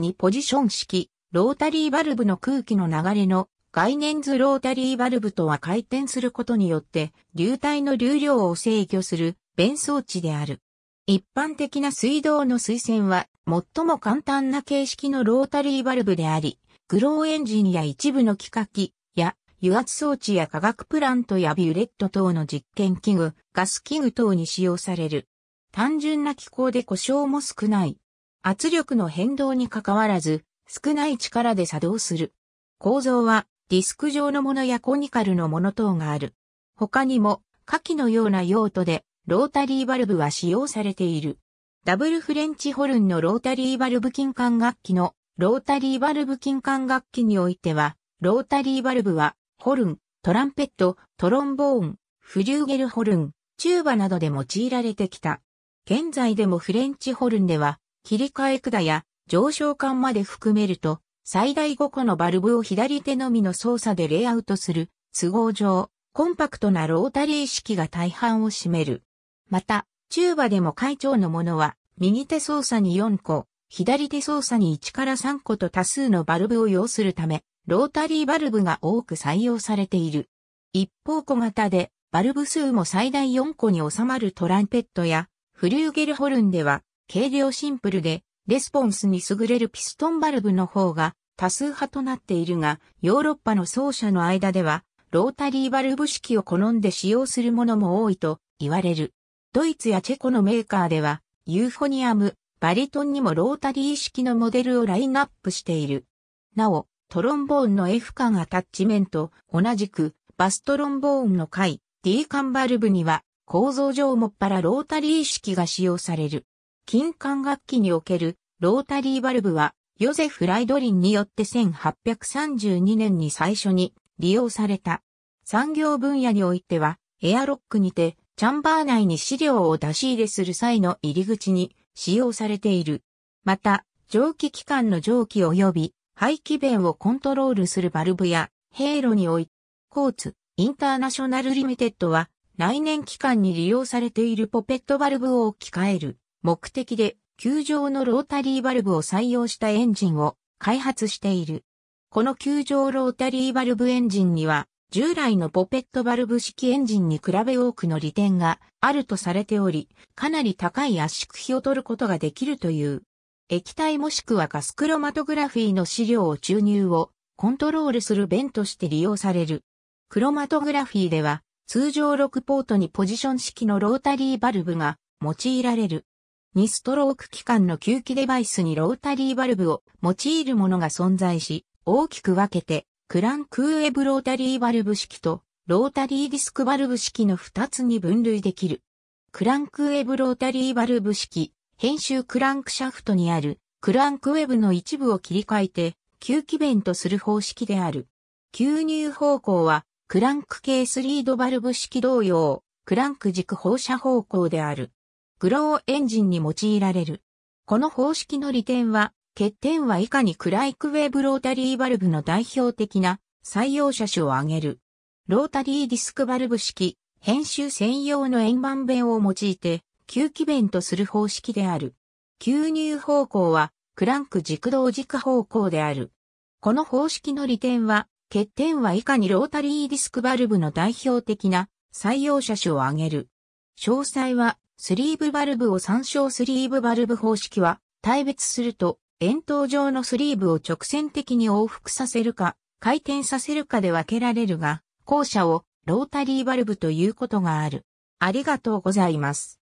2ポジション式、ロータリーバルブの空気の流れの概念図ロータリーバルブとは回転することによって、流体の流量を制御する弁装置である。一般的な水道の水栓は、最も簡単な形式のロータリーバルブであり、グローエンジンや一部の機械や油圧装置や化学プラントやビュレット等の実験器具、ガス器具等に使用される。単純な機構で故障も少ない。圧力の変動に関わらず、少ない力で作動する。構造は、ディスク状のものやコニカルのもの等がある。他にも、下記のような用途で、ロータリーバルブは使用されている。ダブルフレンチホルンのロータリーバルブ金管楽器のロータリーバルブ金管楽器においては、ロータリーバルブは、ホルン、トランペット、トロンボーン、フリューゲルホルン、チューバなどで用いられてきた。現在でもフレンチホルンでは、切り替え管や上昇管まで含めると、最大5個のバルブを左手のみの操作でレイアウトする、都合上、コンパクトなロータリー式が大半を占める。また、チューバでも会長のものは、右手操作に4個、左手操作に1から3個と多数のバルブを要するため、ロータリーバルブが多く採用されている。一方小型で、バルブ数も最大4個に収まるトランペットや、フリューゲルホルンでは、軽量シンプルで、レスポンスに優れるピストンバルブの方が多数派となっているが、ヨーロッパの奏者の間では、ロータリーバルブ式を好んで使用するものも多いと言われる。ドイツやチェコのメーカーでは、ユーフォニアム、バリトンにもロータリー式のモデルをラインナップしている。なお、トロンボーンの F 管アタッチメント、同じく、バストロンボーンの回、D 管バルブには、構造上もっぱらロータリー式が使用される。金管楽器におけるロータリーバルブは、ヨゼフ・ライドリンによって1832年に最初に利用された。産業分野においては、エアロックにて、チャンバー内に資料を出し入れする際の入り口に使用されている。また、蒸気機関の蒸気及び排気弁をコントロールするバルブや、ヘイロにおいて、コーツ、インターナショナルリミテッドは、来年期間に利用されているポペットバルブを置き換える。目的で、球状のロータリーバルブを採用したエンジンを開発している。この球状ロータリーバルブエンジンには、従来のポペットバルブ式エンジンに比べ多くの利点があるとされており、かなり高い圧縮比を取ることができるという。液体もしくはガスクロマトグラフィーの資料を注入をコントロールする弁として利用される。クロマトグラフィーでは、通常6ポートにポジション式のロータリーバルブが用いられる。2ストローク機関の吸気デバイスにロータリーバルブを用いるものが存在し、大きく分けて、クランクウェブロータリーバルブ式とロータリーディスクバルブ式の2つに分類できる。クランクウェブロータリーバルブ式、編集クランクシャフトにあるクランクウェブの一部を切り替えて、吸気弁とする方式である。吸入方向は、クランクケースリードバルブ式同様、クランク軸放射方向である。グローエンジンに用いられる。この方式の利点は、欠点は以下にクライクウェーブロータリーバルブの代表的な採用車種を挙げる。ロータリーディスクバルブ式、編集専用の円盤弁を用いて、吸気弁とする方式である。吸入方向は、クランク軸同軸方向である。この方式の利点は、欠点は以下にロータリーディスクバルブの代表的な採用車種を挙げる。詳細は、スリーブバルブを参照スリーブバルブ方式は、対別すると、円筒状のスリーブを直線的に往復させるか、回転させるかで分けられるが、後者をロータリーバルブということがある。ありがとうございます。